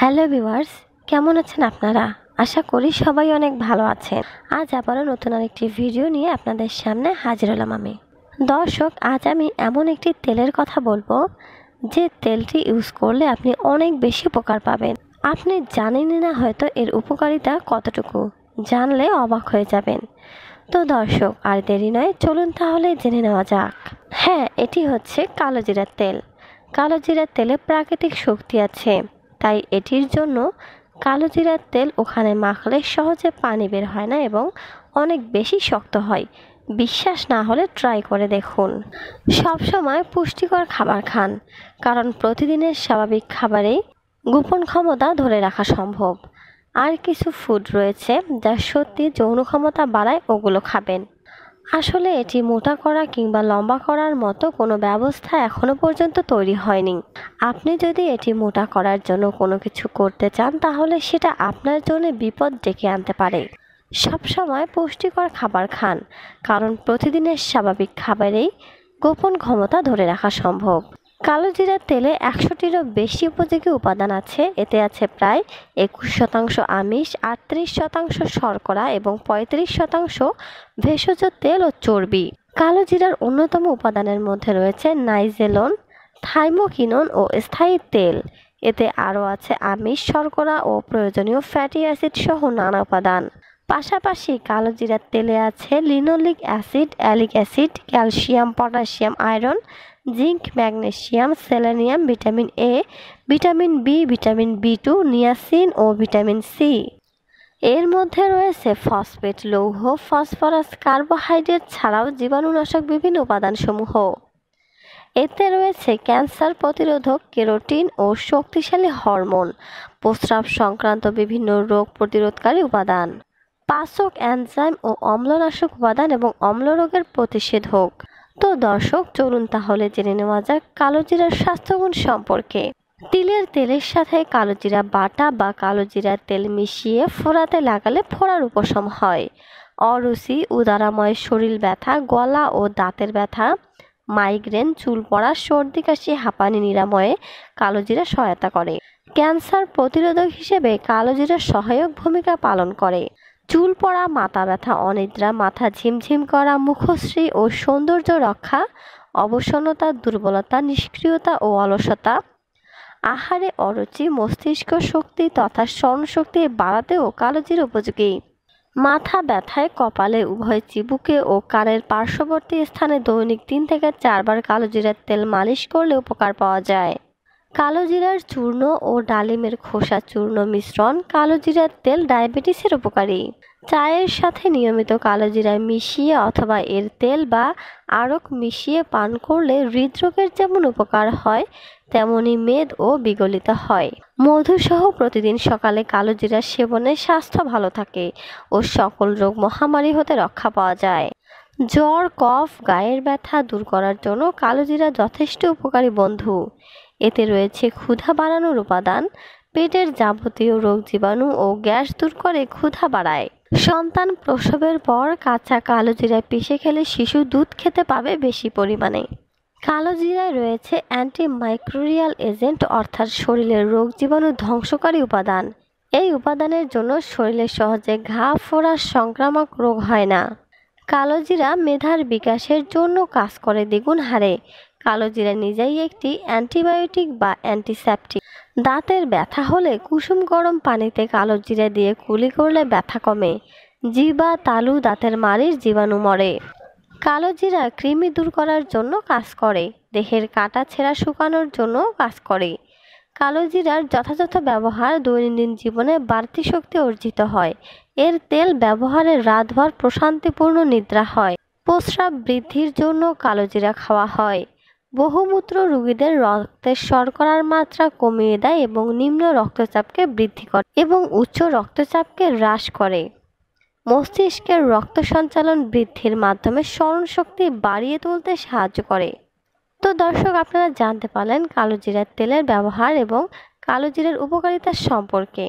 hello viewers কেমন আছেন আপনারা আশা করি সবাই অনেক ভালো আছেন আজ আবারও নতুন আরেকটি ভিডিও নিয়ে আপনাদের সামনে হাজির হলাম আমি দর্শক আজ আমি এমন একটি তেলের কথা বলবো যে তেলটি ইউজ করলে আপনি অনেক বেশি উপকার পাবেন আপনি জানেনই না হয়তো এর উপকারিতা কতটুকু জানলে অবাক হয়ে যাবেন তো দর্শক আর দেরি নয় চলুন তাহলে জেনে নেওয়া যাক হ্যাঁ এটি হচ্ছে কালোজিরার তেল কালোজিরার তেলে প্রাকৃতিক শক্তি আছে তাই এটির জন্য কালো জিরার তেল ওখানে মাখলে সহজে পানি বের হয় না এবং অনেক বেশি শক্ত হয় বিশ্বাস না হলে ট্রাই করে দেখুন সব সময় পুষ্টিকর খাবার খান কারণ প্রতিদিনের স্বাভাবিক খাবারেই গোপন ক্ষমতা ধরে রাখা সম্ভব আর কিছু ফুড রয়েছে যা সত্যি যৌন ক্ষমতা বাড়ায় ওগুলো খাবেন আসলে এটি মোটা করা কিংবা লম্বা করার মতো কোনো ব্যবস্থা এখনও পর্যন্ত তৈরি হয়নি আপনি যদি এটি মোটা করার জন্য কোনো কিছু করতে চান তাহলে সেটা আপনার জন্য বিপদ ডেকে আনতে পারে সবসময় পুষ্টিকর খাবার খান কারণ প্রতিদিনের স্বাভাবিক খাবারেই গোপন ক্ষমতা ধরে রাখা সম্ভব কালো জিরার তেলে একশোটিরও বেশি উপযোগী উপাদান আছে এতে আছে প্রায় একুশ শতাংশ আমিষ আটত্রিশ শতাংশ শর্করা এবং ৩৫ শতাংশ ভেষজ তেল ও চর্বি কালো জিরার অন্যতম উপাদানের মধ্যে রয়েছে নাইজেলন থাইমোকিনন ও স্থায়ী তেল এতে আরও আছে আমিষ শর্করা ও প্রয়োজনীয় ফ্যাটি অ্যাসিড সহ নানা উপাদান পাশাপাশি কালো জিরার তেলে আছে linoleic acid oleic acid calcium potassium iron zinc magnesium selenium vitamin A vitamin B vitamin B two niacin ও ভিটামিন সি এর মধ্যে রয়েছে ফসফেট লৌহ ফসফরাস কার্বোহাইড্রেট ছাড়াও জীবাণুনাশক বিভিন্ন উপাদানসমূহ এতে রয়েছে ক্যান্সার প্রতিরোধক কেরোটিন ও শক্তিশালী হরমোন প্রস্রাব সংক্রান্ত বিভিন্ন রোগ প্রতিরোধকারী উপাদান পাচক এনজাইম ও অম্লনাশক উপাদান এবং অম্লরোগের প্রতিষেধক তো দর্শক চলুন তাহলে জেনে নেওয়া যাক কালোজিরার স্বাস্থ্যগুণ সম্পর্কে তিলের তেলের সাথে কালোজিরা বাটা বা কালোজিরার তেল মিশিয়ে ফোড়াতে লাগালে ফোড়ার উপশম হয় অরুচি উদারাময় শরীর ব্যথা গলা ও দাঁতের ব্যথা মাইগ্রেন চুল পড়া সর্দি কাশি হাঁপানি নিরাময়ে কালোজিরা সহায়তা করে ক্যান্সার প্রতিরোধক হিসেবে কালোজিরা সহায়ক ভূমিকা পালন করে চুল পড়া মাথা ব্যথা অনিদ্রা মাথা ঝিমঝিম করা মুখশ্রী ও সৌন্দর্য রক্ষা অবসন্নতা দুর্বলতা নিষ্ক্রিয়তা ও অলসতা আহারে অরুচি মস্তিষ্ক শক্তি তথা স্মরণশক্তি বাড়াতেও কালোজির উপযোগী মাথা ব্যথায় কপালে উভয় চিবুকে ও কানের পার্শ্ববর্তী স্থানে দৈনিক তিন থেকে চারবার কালোজিরের তেল মালিশ করলে উপকার পাওয়া যায় কালো জিরার চূর্ণ ও ডালিমের খোসা চূর্ণ মিশ্রণ কালো জিরার তেল ডায়াবেটিসের উপকারী চায়ের সাথে নিয়মিত কালো জিরা মিশিয়ে অথবা এর তেল বা আরক মিশিয়ে পান করলে হৃদরোগের যেমন উপকার হয় তেমনি মেদ ও বিগলিত হয় মধুসহ প্রতিদিন সকালে কালো সেবনে স্বাস্থ্য ভালো থাকে ও সকল রোগ মহামারী হতে রক্ষা পাওয়া যায় জ্বর কফ গায়ের ব্যথা দূর করার জন্য কালোজিরা যথেষ্ট উপকারী বন্ধু এতে রয়েছে ক্ষুধা বাড়ানোর উপাদান পেটের যাবতীয় রোগ জীবাণু ও গ্যাস দূর করে ক্ষুধা বাড়ায় সন্তান প্রসবের পর কাঁচা কালো জিরায় পিষে খেলে শিশু দুধ খেতে পাবে বেশি পরিমাণে কালো জিরায় রয়েছে অ্যান্টিমাইক্রোরিয়াল এজেন্ট অর্থাৎ শরীরের রোগ জীবাণু ধ্বংসকারী উপাদান এই উপাদানের জন্য শরীরে সহজে ঘা ফোড়া সংক্রামক রোগ হয় না কালোজিরা মেধার বিকাশের জন্য কাজ করে দ্বিগুণ হারে কালোজিরা নিজেই একটি অ্যান্টিবায়োটিক বা অ্যান্টিসেপ্টিক দাঁতের ব্যথা হলে কুসুম গরম পানিতে কালোজিরা দিয়ে কুলি করলে ব্যথা কমে জিবা তালু দাঁতের মারির জীবাণু মরে কালোজিরা কৃমি দূর করার জন্য কাজ করে দেহের কাটা ছেঁড়া শুকানোর জন্য কাজ করে কালোজিরার যথাযথ ব্যবহার দৈনন্দিন জীবনে বাড়তি শক্তি অর্জিত হয় এর তেল ব্যবহারে রাতভর প্রশান্তিপূর্ণ নিদ্রা হয় প্রস্রাব বৃদ্ধির জন্য কালোজিরা খাওয়া হয় বহুমূত্র রোগীদের রক্তের শর্করার মাত্রা কমিয়ে দেয় এবং নিম্ন রক্তচাপকে বৃদ্ধি করে এবং উচ্চ রক্তচাপকে হ্রাস করে মস্তিষ্কের রক্ত সঞ্চালন বৃদ্ধির মাধ্যমে স্মরণশক্তি বাড়িয়ে তুলতে সাহায্য করে তো দর্শক আপনারা জানতে পারলেন কালোজিরার তেলের ব্যবহার এবং কালোজিরার উপকারিতা সম্পর্কে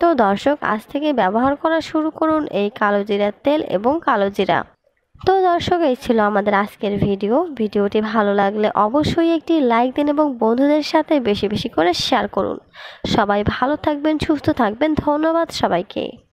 তো দর্শক আজ থেকে ব্যবহার করা শুরু করুন এই কালো জিরার তেল এবং কালো জিরা তো দর্শক এই ছিল আমাদের আজকের ভিডিও ভিডিওটি ভালো লাগলে অবশ্যই একটি লাইক দিন এবং বন্ধুদের সাথে বেশি বেশি করে শেয়ার করুন সবাই ভালো থাকবেন সুস্থ থাকবেন ধন্যবাদ সবাইকে